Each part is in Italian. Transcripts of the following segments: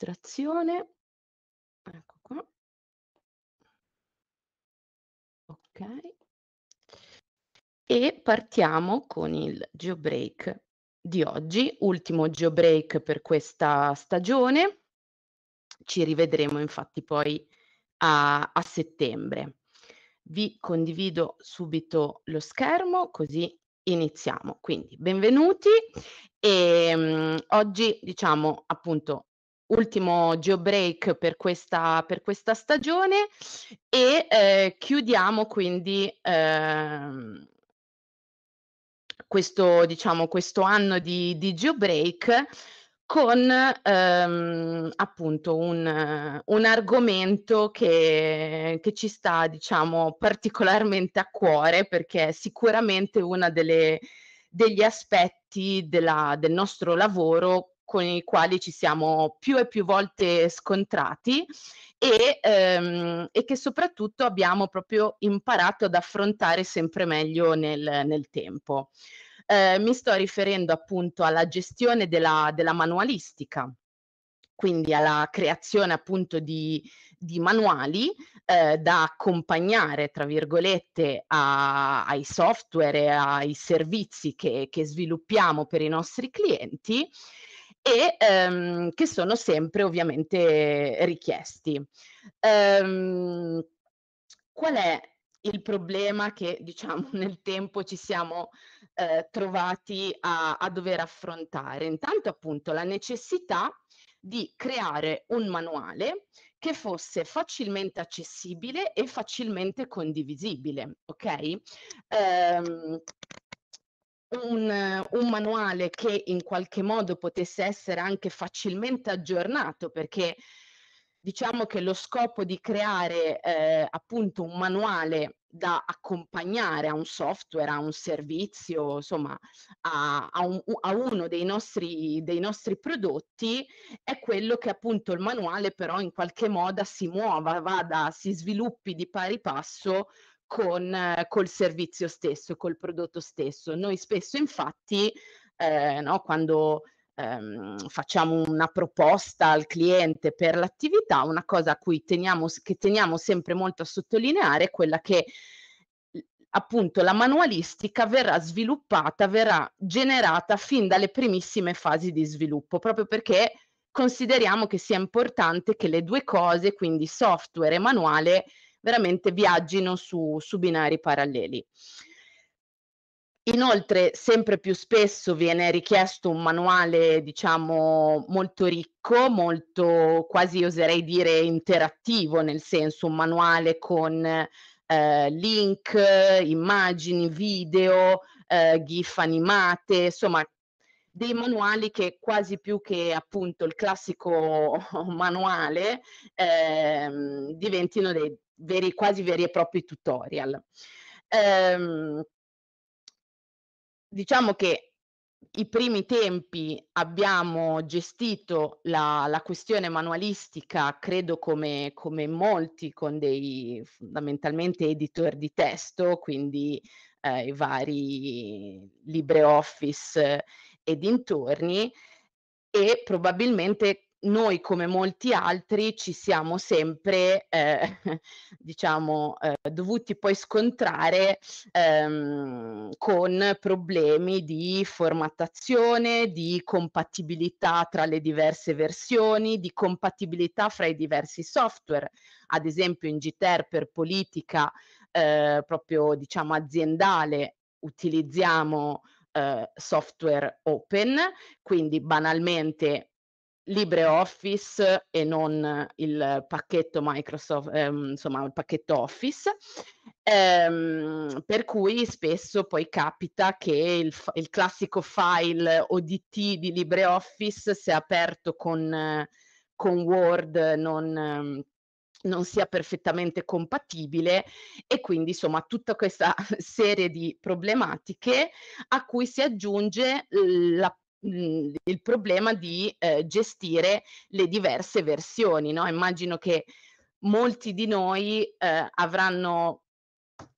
estrazione, ecco qua, ok, e partiamo con il geobreak di oggi, ultimo geobreak per questa stagione, ci rivedremo infatti poi a, a settembre. Vi condivido subito lo schermo così iniziamo. Quindi benvenuti e um, oggi diciamo appunto ultimo geobreak per questa, per questa stagione e eh, chiudiamo quindi eh, questo, diciamo, questo anno di, di geobreak con ehm, appunto un, un argomento che, che, ci sta diciamo particolarmente a cuore perché è sicuramente uno degli aspetti della, del nostro lavoro con i quali ci siamo più e più volte scontrati e, ehm, e che soprattutto abbiamo proprio imparato ad affrontare sempre meglio nel, nel tempo. Eh, mi sto riferendo appunto alla gestione della, della manualistica, quindi alla creazione appunto di, di manuali eh, da accompagnare, tra virgolette, a, ai software e ai servizi che, che sviluppiamo per i nostri clienti e ehm, che sono sempre ovviamente richiesti. Ehm, qual è il problema che diciamo nel tempo ci siamo eh, trovati a, a dover affrontare? Intanto appunto la necessità di creare un manuale che fosse facilmente accessibile e facilmente condivisibile, ok? Ehm, un, un, manuale che in qualche modo potesse essere anche facilmente aggiornato, perché diciamo che lo scopo di creare eh, appunto un manuale da accompagnare a un software, a un servizio, insomma, a, a, un, a uno dei nostri, dei nostri, prodotti, è quello che appunto il manuale però in qualche modo si muova, vada, si sviluppi di pari passo con, eh, col servizio stesso, col prodotto stesso. Noi spesso infatti, eh, no, quando ehm, facciamo una proposta al cliente per l'attività, una cosa a cui teniamo, che teniamo sempre molto a sottolineare è quella che appunto la manualistica verrà sviluppata, verrà generata fin dalle primissime fasi di sviluppo, proprio perché consideriamo che sia importante che le due cose, quindi software e manuale, veramente viaggino su, su binari paralleli. Inoltre, sempre più spesso viene richiesto un manuale, diciamo, molto ricco, molto quasi oserei dire interattivo, nel senso un manuale con eh, link, immagini, video, eh, GIF animate, insomma, dei manuali che quasi più che appunto il classico manuale ehm, diventino dei veri, quasi veri e propri tutorial. Ehm, diciamo che i primi tempi abbiamo gestito la, la questione manualistica, credo come, come, molti, con dei fondamentalmente editor di testo, quindi eh, i vari LibreOffice e dintorni e probabilmente noi come molti altri ci siamo sempre eh, diciamo eh, dovuti poi scontrare ehm, con problemi di formattazione, di compatibilità tra le diverse versioni, di compatibilità fra i diversi software, ad esempio in GTR per politica eh, proprio diciamo aziendale utilizziamo eh, software open, quindi banalmente LibreOffice e non il pacchetto Microsoft, ehm, insomma il pacchetto Office, ehm, per cui spesso poi capita che il, il classico file ODT di LibreOffice se aperto con, con Word non ehm, non sia perfettamente compatibile e quindi insomma tutta questa serie di problematiche a cui si aggiunge la, mhmm, il problema di eh, gestire le diverse versioni. No? Immagino che molti di noi eh, avranno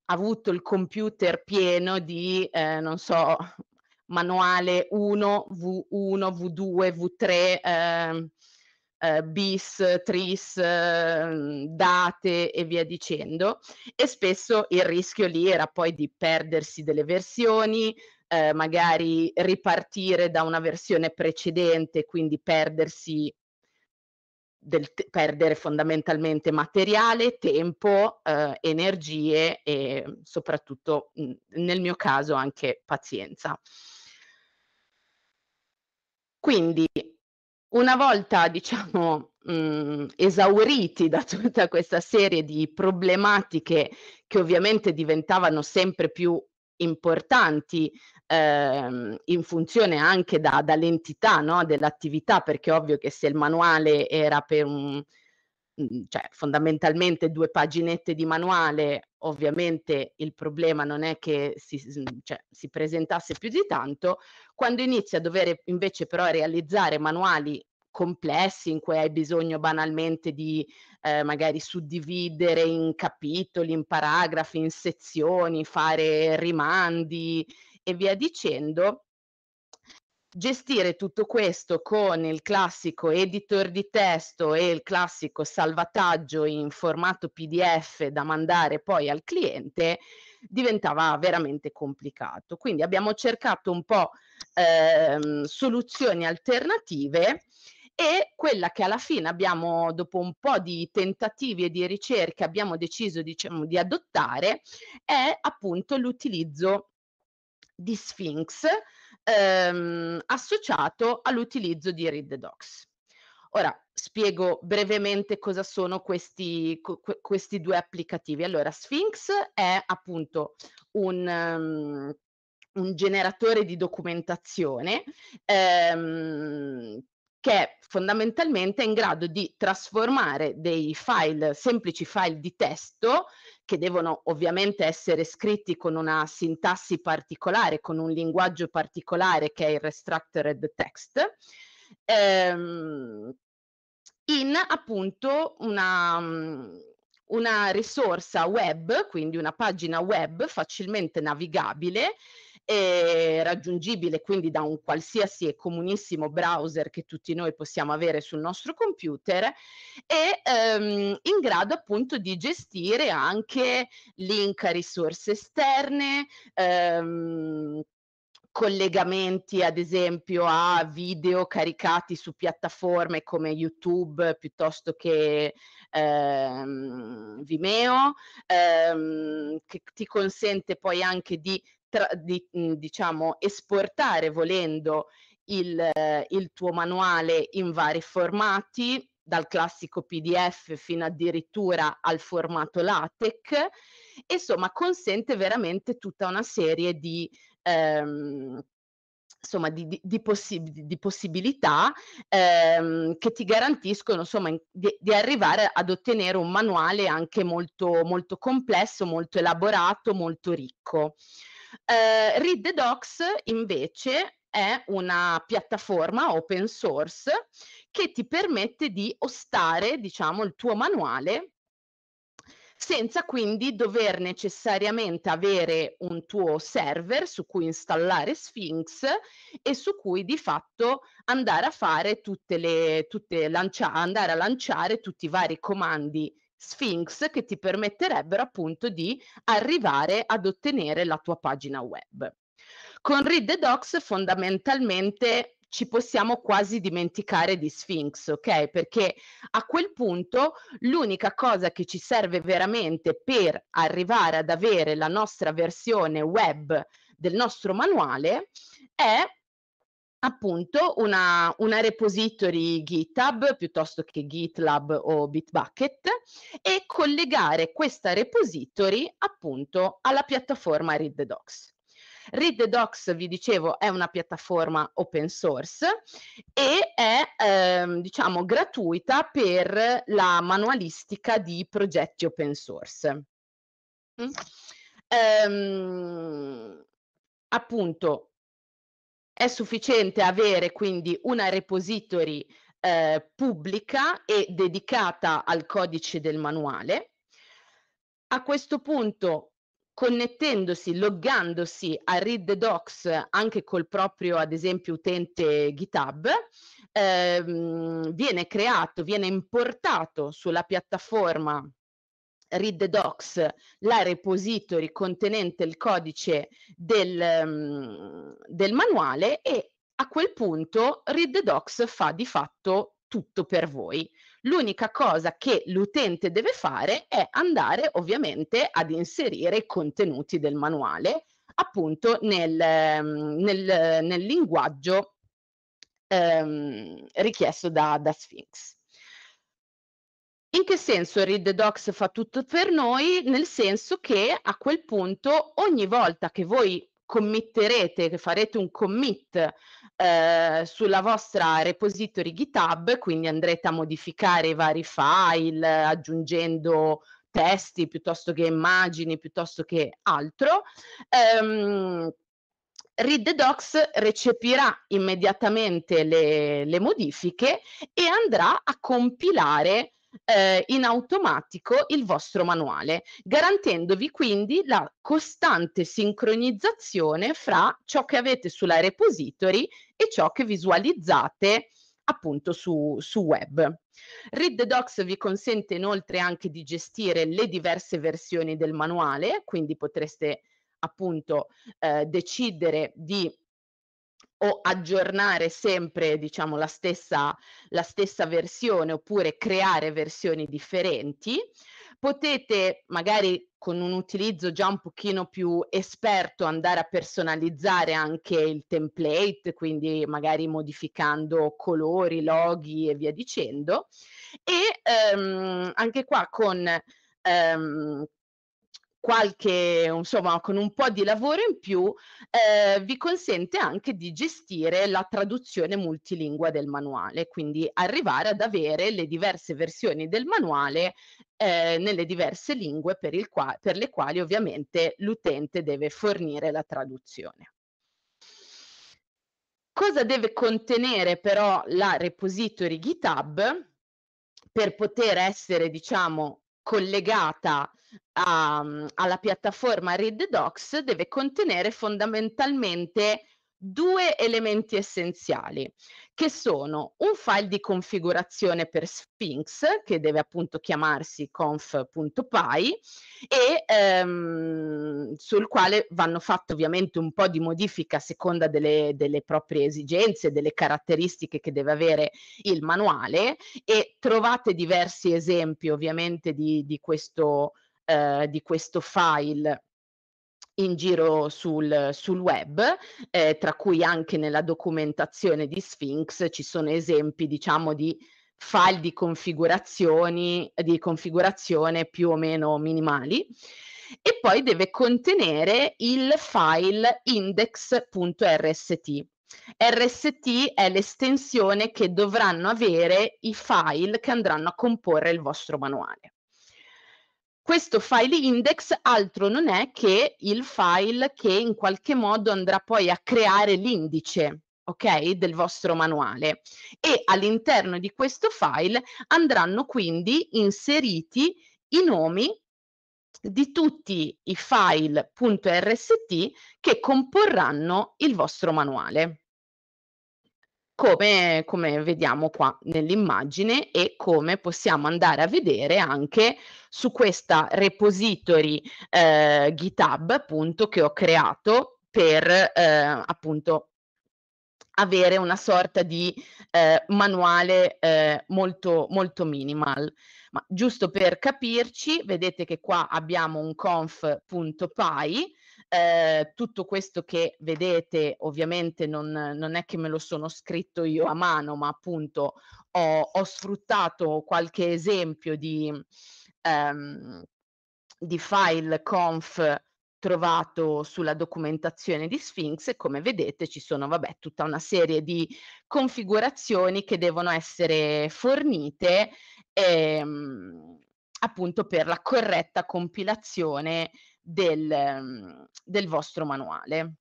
avuto il computer pieno di, eh, non so, manuale 1, V1, V2, V3 eh, bis, tris, eh, date e via dicendo. E spesso il rischio lì era poi di perdersi delle versioni, eh, magari ripartire da una versione precedente, quindi perdersi del t- perdere fondamentalmente materiale, tempo, eh, energie e soprattutto nel mio caso anche pazienza. Quindi una volta, diciamo, mhmm, esauriti da tutta questa serie di problematiche che ovviamente diventavano sempre più importanti, ehm, in funzione anche da dall'entità, no, dell'attività, perché è ovvio che se il manuale era per un Mhmm, cioè fondamentalmente due paginette di manuale, ovviamente il problema non è che si, mhmm, cioè, si presentasse più di tanto, quando inizi a dover invece però realizzare manuali complessi in cui hai bisogno banalmente di eh, magari suddividere in capitoli, in paragrafi, in sezioni, fare rimandi e via dicendo, Gestire tutto questo con il classico editor di testo e il classico salvataggio in formato PDF da mandare poi al cliente diventava veramente complicato. Quindi abbiamo cercato un po' ehm, soluzioni alternative e quella che alla fine abbiamo, dopo un po' di tentativi e di ricerche, abbiamo deciso diciamo, di adottare è appunto l'utilizzo di Sphinx ehm, associato all'utilizzo di Read Docs. Ora spiego brevemente cosa sono questi, que- questi due applicativi. Allora, Sphinx è appunto un, um, un generatore di documentazione ehm, che fondamentalmente è in grado di trasformare dei file, semplici file di testo, che devono ovviamente essere scritti con una sintassi particolare, con un linguaggio particolare che è il restructured text, ehm, in appunto una, una risorsa web, quindi una pagina web facilmente navigabile e raggiungibile quindi da un qualsiasi e comunissimo browser che tutti noi possiamo avere sul nostro computer e ehm, in grado appunto di gestire anche link a risorse esterne, ehm, collegamenti ad esempio a video caricati su piattaforme come YouTube piuttosto che ehm, Vimeo, ehm, che ti consente poi anche di tra, di, mm, diciamo, esportare volendo il, il tuo manuale in vari formati, dal classico PDF fino addirittura al formato LaTeX, insomma consente veramente tutta una serie di, ehm, insomma, di, di, possi di possibilità ehm, che ti garantiscono insomma, di, arrivare ad ottenere un manuale anche molto, molto complesso, molto elaborato, molto ricco. Eh, Read the Docs invece è una piattaforma open source che ti permette di ostare, diciamo, il tuo manuale senza quindi dover necessariamente avere un tuo server su cui installare Sphinx e su cui di fatto andare a fare tutte le tutte lancia, andare a lanciare tutti i vari comandi Sphinx che ti permetterebbero appunto di arrivare ad ottenere la tua pagina web. Con Read the Docs fondamentalmente ci possiamo quasi dimenticare di Sphinx, ok? Perché a quel punto l'unica cosa che ci serve veramente per arrivare ad avere la nostra versione web del nostro manuale è appunto una, una, repository GitHub piuttosto che GitLab o Bitbucket e collegare questa repository appunto alla piattaforma Read the Docs. Read the Docs, vi dicevo, è una piattaforma open source e è ehm, diciamo gratuita per la manualistica di progetti open source. Mm? Ehm, appunto è sufficiente avere quindi una repository eh, pubblica e dedicata al codice del manuale. A questo punto, connettendosi, loggandosi a Read the Docs anche col proprio, ad esempio, utente GitHub, ehm, viene creato, viene importato sulla piattaforma read the docs, la repository contenente il codice del, mm, del manuale e a quel punto read the docs fa di fatto tutto per voi. L'unica cosa che l'utente deve fare è andare ovviamente ad inserire i contenuti del manuale appunto nel, mm, nel, nel linguaggio ehm, richiesto da, da Sphinx. In che senso Read Docs fa tutto per noi? Nel senso che a quel punto ogni volta che voi committerete, che farete un commit eh, sulla vostra repository GitHub, quindi andrete a modificare i vari file aggiungendo testi piuttosto che immagini, piuttosto che altro, ehm, Read Docs recepirà immediatamente le, le modifiche e andrà a compilare eh, in automatico il vostro manuale, garantendovi quindi la costante sincronizzazione fra ciò che avete sulla repository e ciò che visualizzate appunto su, su, web. Read the Docs vi consente inoltre anche di gestire le diverse versioni del manuale, quindi potreste appunto eh, decidere di o aggiornare sempre diciamo, la, stessa, la stessa versione oppure creare versioni differenti. Potete magari con un utilizzo già un pochino più esperto andare a personalizzare anche il template, quindi magari modificando colori, loghi e via dicendo. E ehm, anche qua con ehm, qualche, insomma, con un po' di lavoro in più, eh, vi consente anche di gestire la traduzione multilingua del manuale, quindi arrivare ad avere le diverse versioni del manuale eh, nelle diverse lingue per, qua- per le quali ovviamente l'utente deve fornire la traduzione. Cosa deve contenere però la repository GitHub per poter essere, diciamo, collegata a, mm, alla piattaforma Read Docs deve contenere fondamentalmente due elementi essenziali, che sono un file di configurazione per Sphinx, che deve appunto chiamarsi conf.py, e ehm, sul quale vanno fatte ovviamente un po' di modifiche a seconda delle, delle proprie esigenze, delle caratteristiche che deve avere il manuale, e trovate diversi esempi ovviamente di, di questo, eh, di questo file in giro sul, sul web, eh, tra cui anche nella documentazione di Sphinx ci sono esempi, diciamo, di file di configurazioni di configurazione più o meno minimali e poi deve contenere il file index.rst. RST è l'estensione che dovranno avere i file che andranno a comporre il vostro manuale. Questo file index altro non è che il file che in qualche modo andrà poi a creare l'indice ok, del vostro manuale e all'interno di questo file andranno quindi inseriti i nomi di tutti i file.rst che comporranno il vostro manuale come, come, vediamo qua nell'immagine e come possiamo andare a vedere anche su questa repository eh, GitHub appunto che ho creato per eh, appunto avere una sorta di eh, manuale eh, molto, molto minimal. Ma giusto per capirci, vedete che qua abbiamo un conf.py Ehm, tutto questo che vedete ovviamente non, non, è che me lo sono scritto io a mano, ma appunto ho, ho sfruttato qualche esempio di, ehm, di file conf trovato sulla documentazione di Sphinx e come vedete ci sono vabbè, tutta una serie di configurazioni che devono essere fornite ehm, appunto per la corretta compilazione del, ehm, del vostro manuale.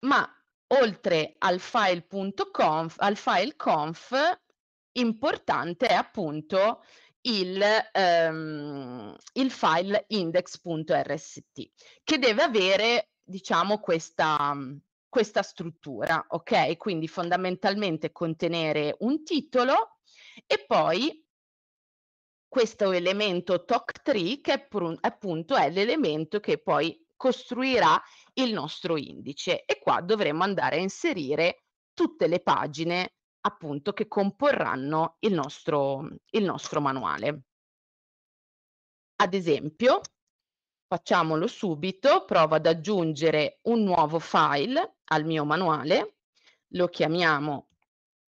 Ma oltre al file.conf, al file conf, importante è appunto il, ehm, il file index.rst che deve avere diciamo questa, questa struttura ok quindi fondamentalmente contenere un titolo e poi questo elemento TOC3 che è appunto è l'elemento che poi costruirà il nostro indice e qua dovremo andare a inserire tutte le pagine appunto che comporranno il nostro, il nostro manuale. Ad esempio, facciamolo subito, provo ad aggiungere un nuovo file al mio manuale, lo chiamiamo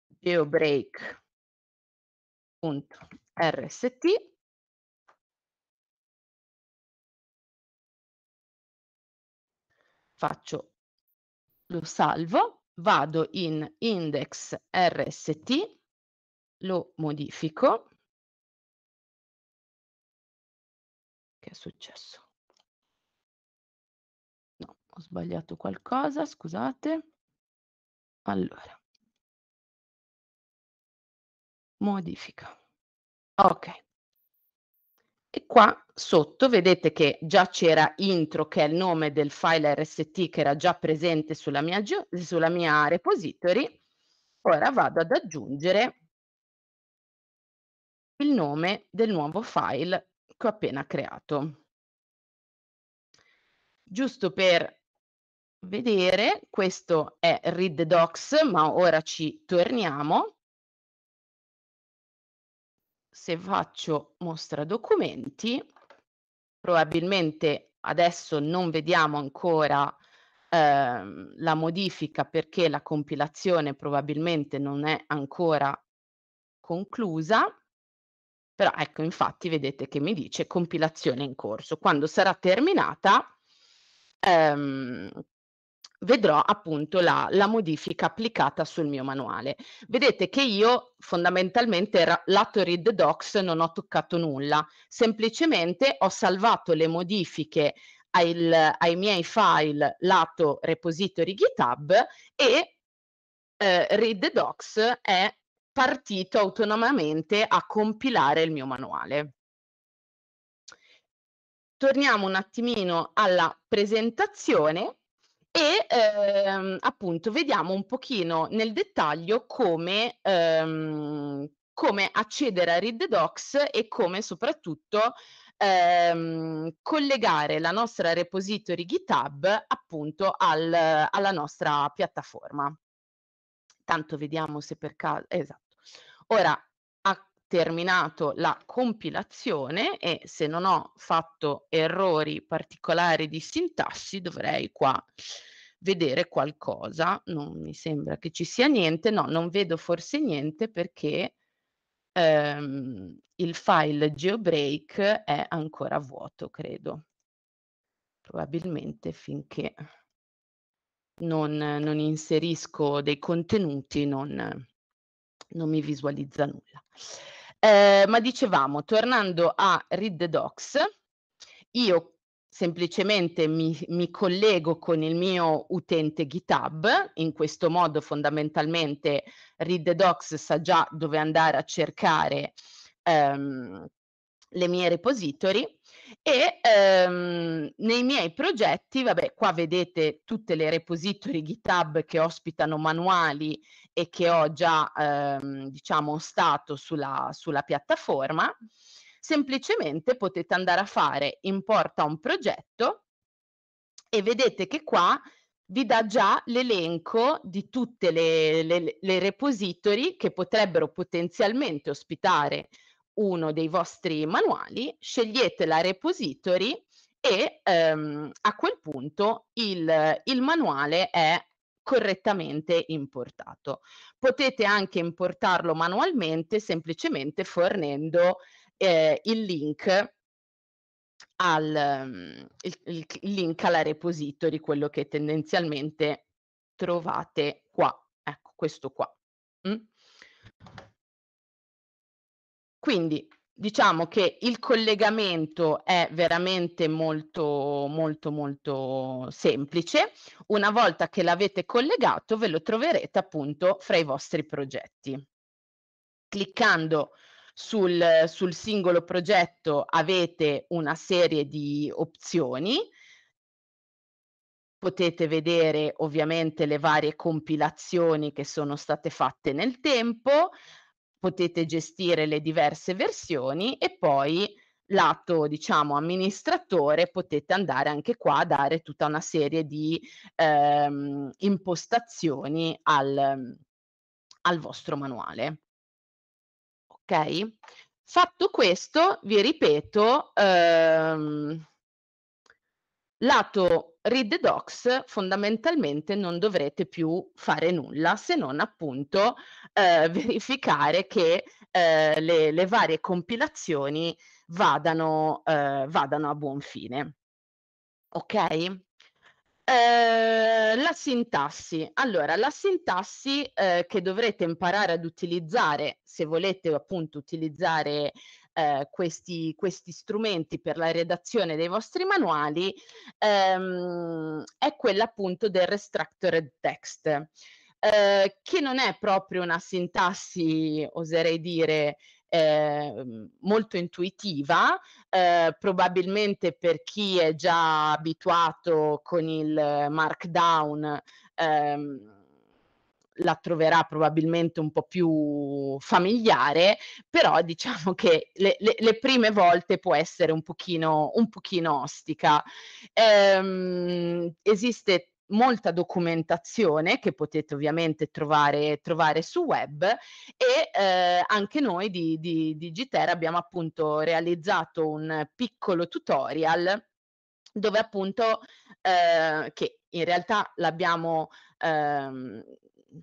geobreak.com rst faccio lo salvo, vado in index rst, lo modifico. Che è successo? No, ho sbagliato qualcosa, scusate. Allora, modifica. Ok. E qua sotto vedete che già c'era intro, che è il nome del file RST che era già presente sulla mia, sulla mia repository. Ora vado ad aggiungere il nome del nuovo file che ho appena creato. Giusto per vedere, questo è read docs, ma ora ci torniamo se faccio mostra documenti, probabilmente adesso non vediamo ancora ehm, la modifica perché la compilazione probabilmente non è ancora conclusa, però ecco infatti vedete che mi dice compilazione in corso. Quando sarà terminata ehm, vedrò appunto la, la modifica applicata sul mio manuale. Vedete che io fondamentalmente lato read docs non ho toccato nulla, semplicemente ho salvato le modifiche ai, ai miei file lato repository GitHub e eh, read docs è partito autonomamente a compilare il mio manuale. Torniamo un attimino alla presentazione e ehm, appunto vediamo un pochino nel dettaglio come, ehm, come accedere a Read the Docs e come soprattutto ehm, collegare la nostra repository GitHub appunto al, alla nostra piattaforma. Tanto vediamo se per caso... Esatto. Ora, terminato la compilazione e se non ho fatto errori particolari di sintassi dovrei qua vedere qualcosa, non mi sembra che ci sia niente, no, non vedo forse niente perché ehm, il file geobreak è ancora vuoto, credo, probabilmente finché non, non inserisco dei contenuti non, non mi visualizza nulla. Eh, ma dicevamo, tornando a Read the Docs, io semplicemente mi, mi, collego con il mio utente GitHub, in questo modo fondamentalmente Read the Docs sa già dove andare a cercare ehm, le mie repository e ehm, nei miei progetti, vabbè, qua vedete tutte le repository GitHub che ospitano manuali e che ho già ehm, diciamo stato sulla, sulla piattaforma, semplicemente potete andare a fare importa un progetto e vedete che qua vi dà già l'elenco di tutte le, le, le, repository che potrebbero potenzialmente ospitare uno dei vostri manuali, scegliete la repository e ehm, a quel punto il, il manuale è correttamente importato. Potete anche importarlo manualmente semplicemente fornendo eh, il link al il, il link alla repository, quello che tendenzialmente trovate qua, ecco questo qua. Mm? Quindi diciamo che il collegamento è veramente molto molto molto semplice. Una volta che l'avete collegato ve lo troverete appunto fra i vostri progetti. Cliccando sul, sul singolo progetto avete una serie di opzioni. Potete vedere ovviamente le varie compilazioni che sono state fatte nel tempo, potete gestire le diverse versioni e poi lato diciamo amministratore potete andare anche qua a dare tutta una serie di ehm, impostazioni al, al vostro manuale. Ok? Fatto questo, vi ripeto, ehm, lato read the docs fondamentalmente non dovrete più fare nulla se non appunto eh, verificare che eh, le, le, varie compilazioni vadano, eh, vadano a buon fine. Ok? Eh, la sintassi. Allora, la sintassi eh, che dovrete imparare ad utilizzare se volete appunto utilizzare eh, questi, questi strumenti per la redazione dei vostri manuali ehm, è quella appunto del Restructured Text. Eh, che non è proprio una sintassi, oserei dire, eh, molto intuitiva, eh, probabilmente per chi è già abituato con il markdown ehm, la troverà probabilmente un po' più familiare, però diciamo che le, le, le prime volte può essere un pochino, un pochino ostica. Ehm, esiste molta documentazione che potete ovviamente trovare, trovare su web e eh, anche noi di, di, di Giter abbiamo appunto realizzato un piccolo tutorial dove appunto eh, che in realtà l'abbiamo ehm,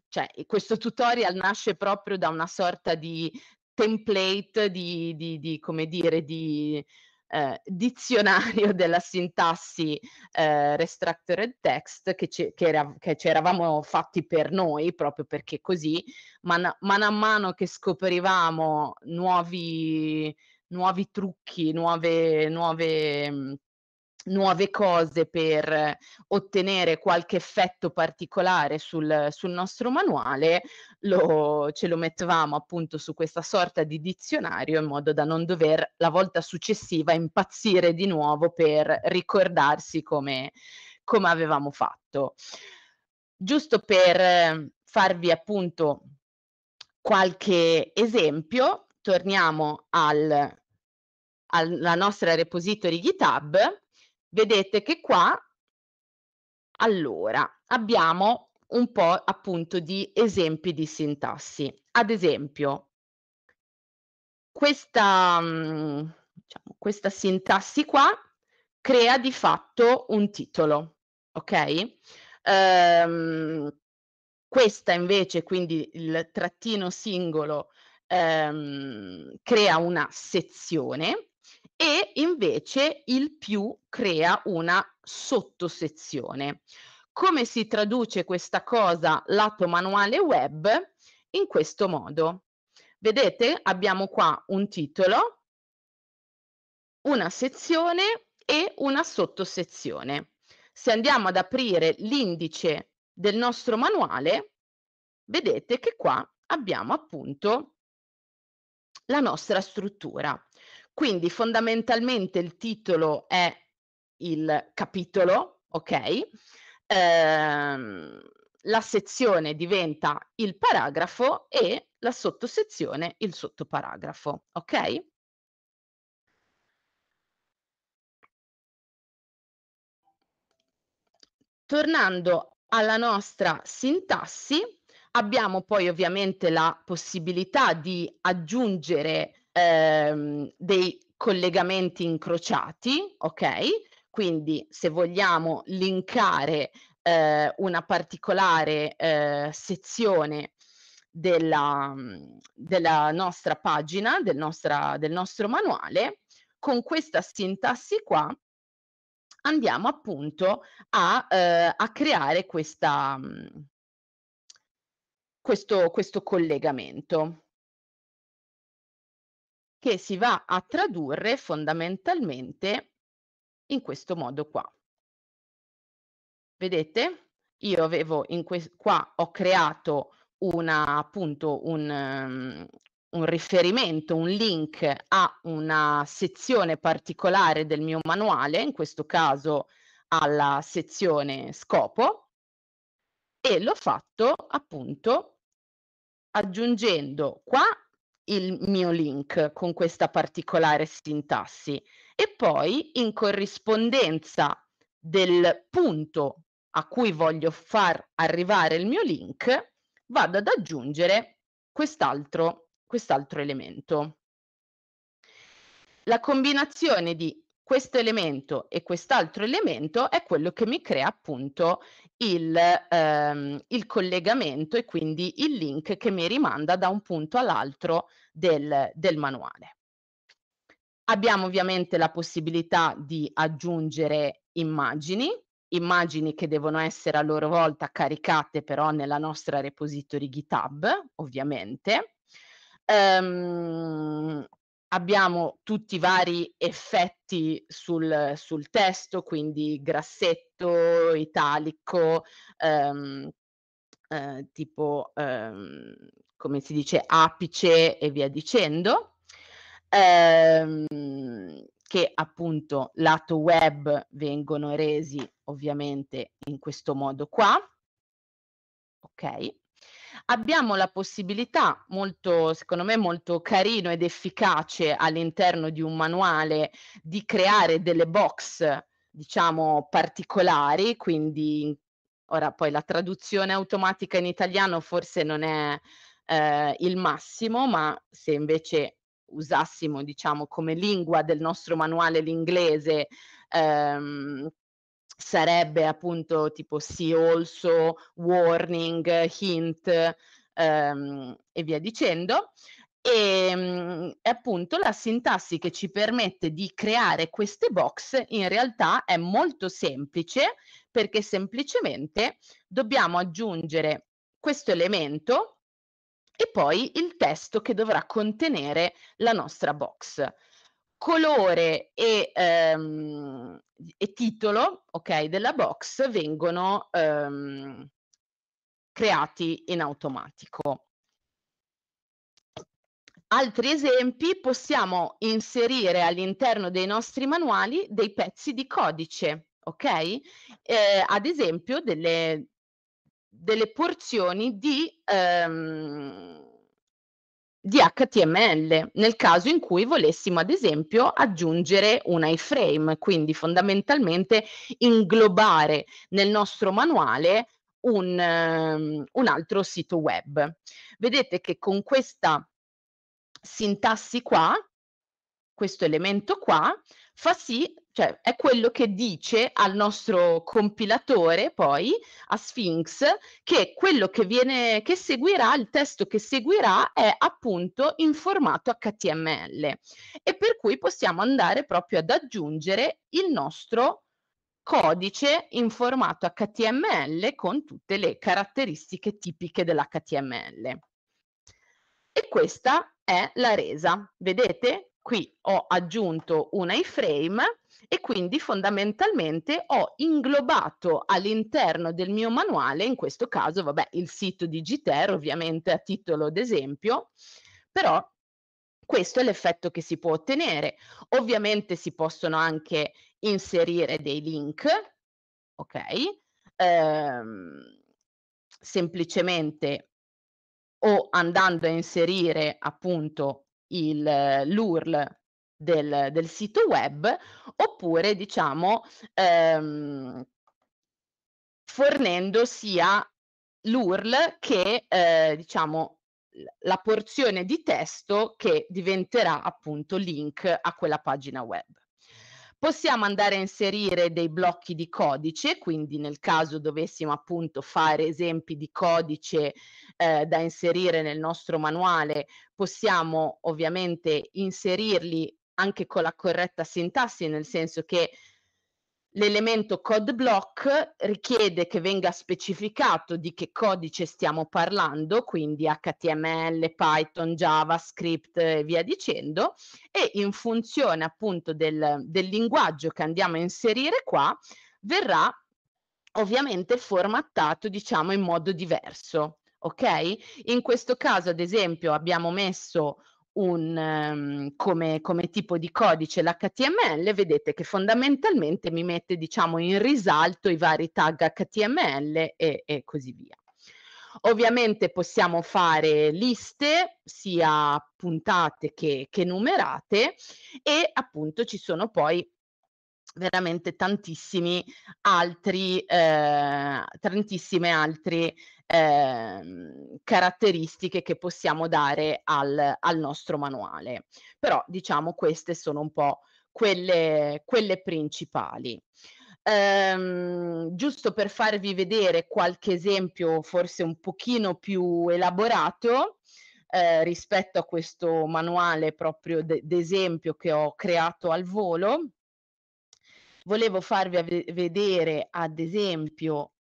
cioè, questo tutorial nasce proprio da una sorta di template di, di, di come dire, di eh, dizionario della sintassi eh, restructured text che, ci, che, era, che ci fatti per noi proprio perché così, man, mano a mano che scoprivamo nuovi, nuovi trucchi, nuove, nuove mm, nuove cose per ottenere qualche effetto particolare sul, sul nostro manuale, lo, ce lo mettevamo appunto su questa sorta di dizionario in modo da non dover la volta successiva impazzire di nuovo per ricordarsi come, come avevamo fatto. Giusto per ehm, farvi appunto qualche esempio, torniamo al, alla nostra repository GitHub vedete che qua, allora, abbiamo un po' appunto di esempi di sintassi. Ad esempio, questa, mm, diciamo, questa sintassi qua crea di fatto un titolo, ok? Ehm, questa invece, quindi il trattino singolo, ehm, crea una sezione e invece il più crea una sottosezione. Come si traduce questa cosa lato manuale web? In questo modo. Vedete, abbiamo qua un titolo, una sezione e una sottosezione. Se andiamo ad aprire l'indice del nostro manuale, vedete che qua abbiamo appunto la nostra struttura. Quindi fondamentalmente il titolo è il capitolo, ok? Ehm, la sezione diventa il paragrafo e la sottosezione il sottoparagrafo, ok? Tornando alla nostra sintassi, abbiamo poi ovviamente la possibilità di aggiungere ehm, dei collegamenti incrociati, ok? Quindi se vogliamo linkare eh, una particolare eh, sezione della, mm, della, nostra pagina, del, nostra, del nostro manuale, con questa sintassi qua andiamo appunto a, eh, a creare questa, mm, questo, questo collegamento che si va a tradurre fondamentalmente in questo modo qua. Vedete? Io avevo in questo qua ho creato una, appunto un, um, un riferimento, un link a una sezione particolare del mio manuale, in questo caso alla sezione scopo, e l'ho fatto appunto aggiungendo qua il mio link con questa particolare sintassi e poi in corrispondenza del punto a cui voglio far arrivare il mio link vado ad aggiungere quest'altro quest elemento. La combinazione di questo elemento e quest'altro elemento è quello che mi crea appunto il, ehm, il, collegamento e quindi il link che mi rimanda da un punto all'altro del, del manuale. Abbiamo ovviamente la possibilità di aggiungere immagini, immagini che devono essere a loro volta caricate però nella nostra repository GitHub, ovviamente. Um, abbiamo tutti i vari effetti sul, sul testo, quindi grassetto, italico, ehm, eh, tipo, ehm, come si dice, apice e via dicendo, ehm, che appunto lato web vengono resi ovviamente in questo modo qua. Ok abbiamo la possibilità, molto, secondo me molto carino ed efficace all'interno di un manuale, di creare delle box, diciamo, particolari, quindi ora poi la traduzione automatica in italiano forse non è eh, il massimo, ma se invece usassimo, diciamo, come lingua del nostro manuale l'inglese, ehm, sarebbe appunto tipo see also, warning, hint ehm, e via dicendo. Ehm, e mh, appunto la sintassi che ci permette di creare queste box in realtà è molto semplice perché semplicemente dobbiamo aggiungere questo elemento e poi il testo che dovrà contenere la nostra box colore e, ehm, e titolo okay, della box vengono ehm, creati in automatico. Altri esempi, possiamo inserire all'interno dei nostri manuali dei pezzi di codice, ok? Eh, ad esempio delle, delle porzioni di, ehm, di HTML nel caso in cui volessimo ad esempio aggiungere un iframe, quindi fondamentalmente inglobare nel nostro manuale un, ehm, un altro sito web. Vedete che con questa sintassi qua, questo elemento qua, fa sì, cioè è quello che dice al nostro compilatore poi, a Sphinx, che quello che, viene, che seguirà, il testo che seguirà è appunto in formato HTML e per cui possiamo andare proprio ad aggiungere il nostro codice in formato HTML con tutte le caratteristiche tipiche dell'HTML. E questa è la resa. Vedete qui ho aggiunto un iframe e quindi fondamentalmente ho inglobato all'interno del mio manuale, in questo caso, vabbè, il sito di Giter, ovviamente a titolo d'esempio, però questo è l'effetto che si può ottenere. Ovviamente si possono anche inserire dei link, ok? Ehm, semplicemente o andando a inserire appunto il, eh, l'URL del, del, sito web oppure diciamo ehm, fornendo sia l'URL che eh, diciamo la porzione di testo che diventerà appunto link a quella pagina web possiamo andare a inserire dei blocchi di codice, quindi nel caso dovessimo appunto fare esempi di codice eh, da inserire nel nostro manuale, possiamo ovviamente inserirli anche con la corretta sintassi, nel senso che L'elemento code block richiede che venga specificato di che codice stiamo parlando, quindi HTML, Python, JavaScript e via dicendo, e in funzione appunto del, del linguaggio che andiamo a inserire qua verrà ovviamente formattato diciamo in modo diverso. Ok? In questo caso, ad esempio, abbiamo messo un, um, come, come, tipo di codice l'HTML, vedete che fondamentalmente mi mette diciamo, in risalto i vari tag HTML e, e così via. Ovviamente possiamo fare liste sia puntate che, che numerate e appunto ci sono poi veramente tantissimi altri, eh, tantissime altre eh, caratteristiche che possiamo dare al, al, nostro manuale. Però diciamo queste sono un po' quelle, quelle principali. Um, giusto per farvi vedere qualche esempio forse un pochino più elaborato eh, rispetto a questo manuale proprio d'esempio che ho creato al volo. Volevo farvi av- vedere, ad esempio,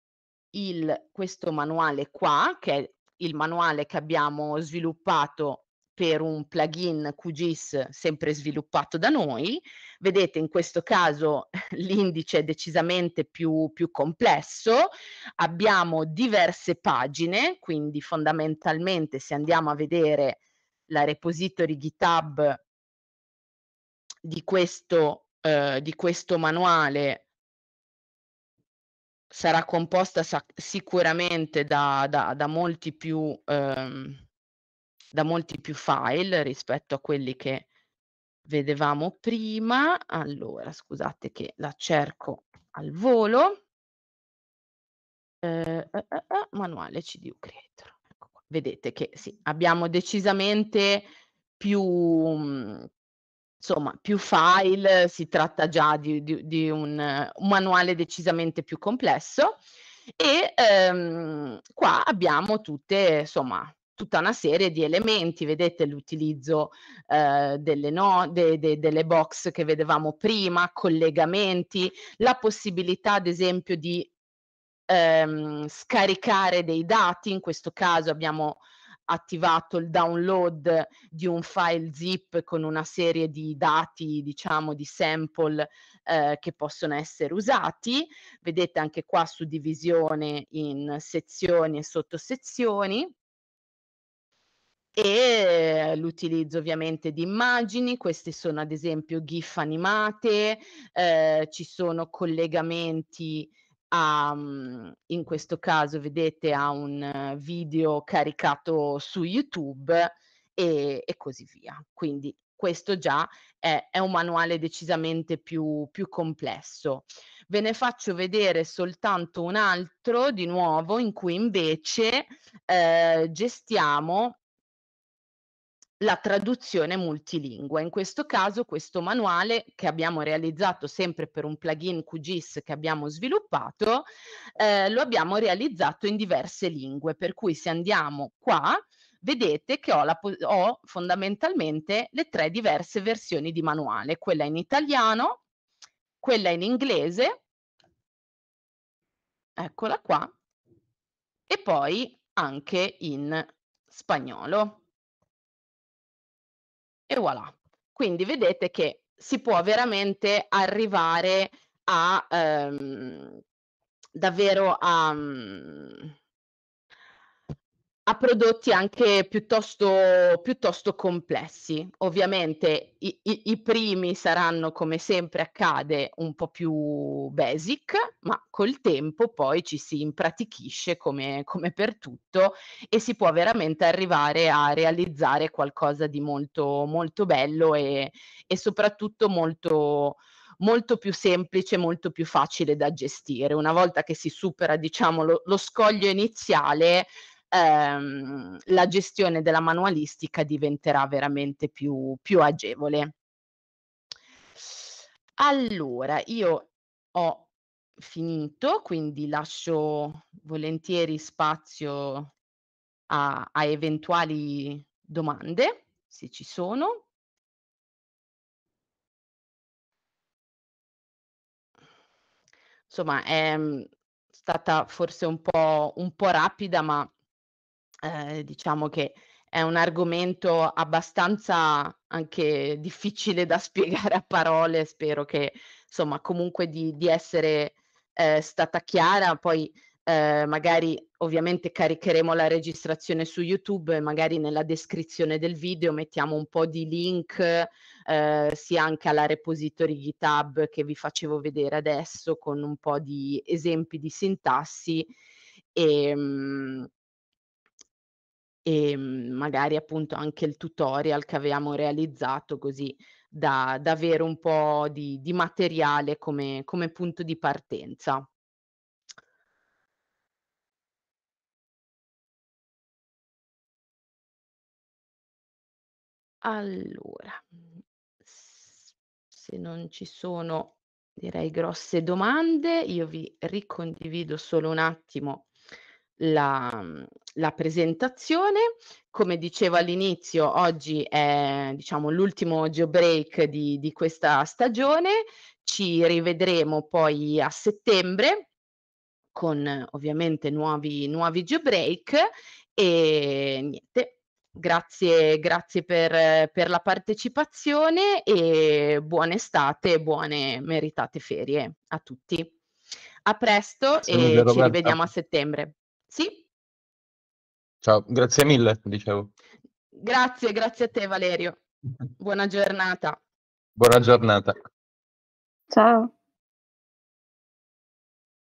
il, questo manuale qua, che è il manuale che abbiamo sviluppato per un plugin QGIS sempre sviluppato da noi. Vedete in questo caso l'indice è decisamente più, più complesso, abbiamo diverse pagine, quindi fondamentalmente se andiamo a vedere la repository GitHub di questo eh, di questo manuale sarà composta sa- sicuramente da, da, da, molti più, ehm, da molti più file rispetto a quelli che vedevamo prima. Allora, scusate che la cerco al volo. Eh, eh, eh, eh manuale CDU Creator. Ecco Vedete che sì, abbiamo decisamente più, mh, mm, insomma, più file, si tratta già di, di, di un, un, manuale decisamente più complesso e ehm, qua abbiamo tutte, insomma, tutta una serie di elementi, vedete l'utilizzo eh, delle, no, de, de, delle box che vedevamo prima, collegamenti, la possibilità ad esempio di ehm, scaricare dei dati, in questo caso abbiamo attivato il download di un file zip con una serie di dati, diciamo, di sample eh, che possono essere usati. Vedete anche qua suddivisione in sezioni e sottosezioni e l'utilizzo ovviamente di immagini, queste sono ad esempio GIF animate, eh, ci sono collegamenti a, mhmm, in questo caso vedete, a un video caricato su YouTube e, e così via. Quindi questo già è, è un manuale decisamente più, più, complesso. Ve ne faccio vedere soltanto un altro di nuovo in cui invece eh, gestiamo la traduzione multilingue. In questo caso questo manuale che abbiamo realizzato sempre per un plugin QGIS che abbiamo sviluppato, eh, lo abbiamo realizzato in diverse lingue, per cui se andiamo qua vedete che ho, la, ho fondamentalmente le tre diverse versioni di manuale, quella in italiano, quella in inglese, eccola qua, e poi anche in spagnolo e voilà. Quindi vedete che si può veramente arrivare a ehm, davvero a... Um, a prodotti anche piuttosto, piuttosto complessi. Ovviamente i, i, i, primi saranno, come sempre accade, un po' più basic, ma col tempo poi ci si impratichisce come, come per tutto e si può veramente arrivare a realizzare qualcosa di molto, molto bello e, e soprattutto molto, molto più semplice, molto più facile da gestire. Una volta che si supera diciamo, lo, lo scoglio iniziale, ehm, la gestione della manualistica diventerà veramente più, più agevole. Allora, io ho finito, quindi lascio volentieri spazio a, a eventuali domande, se ci sono. Insomma, è mhmm, stata forse un po', un po rapida, ma eh, diciamo che è un argomento abbastanza anche difficile da spiegare a parole, spero che insomma comunque di, di essere eh, stata chiara, poi eh, magari ovviamente caricheremo la registrazione su YouTube e magari nella descrizione del video mettiamo un po' di link eh, sia anche alla repository GitHub che vi facevo vedere adesso con un po' di esempi di sintassi e, ehm, e mhmm, magari appunto anche il tutorial che avevamo realizzato così da, da avere un po' di, di materiale come, come punto di partenza. Allora, mhmm, se non ci sono direi grosse domande, io vi ricondivido solo un attimo la, mhmm, la presentazione. Come dicevo all'inizio, oggi è diciamo, l'ultimo geobreak di, di questa stagione. Ci rivedremo poi a settembre con ovviamente nuovi, nuovi geobreak e niente. Grazie, grazie per, per la partecipazione e buona estate e buone meritate ferie a tutti. A presto Sono e ci rivediamo a settembre. Sì? Ciao, grazie mille, dicevo. Grazie, grazie a te Valerio. Buona giornata. Buona giornata. Ciao.